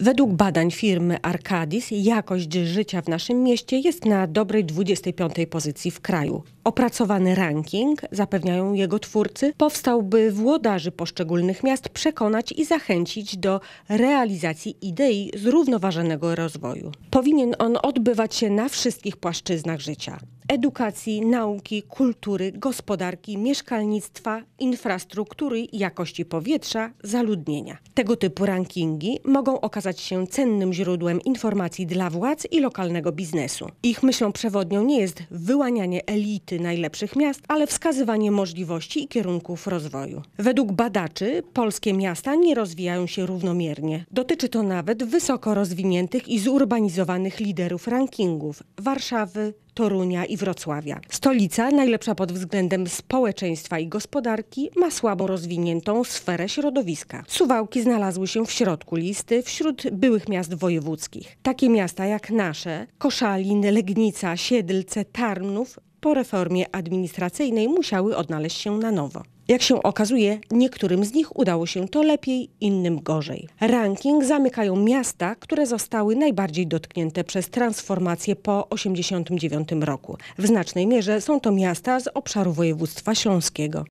Według badań firmy Arcadis jakość życia w naszym mieście jest na dobrej 25 pozycji w kraju. Opracowany ranking, zapewniają jego twórcy, powstałby włodarzy poszczególnych miast przekonać i zachęcić do realizacji idei zrównoważonego rozwoju. Powinien on odbywać się na wszystkich płaszczyznach życia edukacji, nauki, kultury, gospodarki, mieszkalnictwa, infrastruktury, jakości powietrza, zaludnienia. Tego typu rankingi mogą okazać się cennym źródłem informacji dla władz i lokalnego biznesu. Ich myślą przewodnią nie jest wyłanianie elity najlepszych miast, ale wskazywanie możliwości i kierunków rozwoju. Według badaczy polskie miasta nie rozwijają się równomiernie. Dotyczy to nawet wysoko rozwiniętych i zurbanizowanych liderów rankingów Warszawy, Torunia i Wrocławia. Stolica, najlepsza pod względem społeczeństwa i gospodarki, ma słabo rozwiniętą sferę środowiska. Suwałki znalazły się w środku listy wśród byłych miast wojewódzkich. Takie miasta jak nasze, Koszalin, Legnica, Siedlce, Tarnów po reformie administracyjnej musiały odnaleźć się na nowo. Jak się okazuje, niektórym z nich udało się to lepiej, innym gorzej. Ranking zamykają miasta, które zostały najbardziej dotknięte przez transformację po 1989 roku. W znacznej mierze są to miasta z obszaru województwa śląskiego.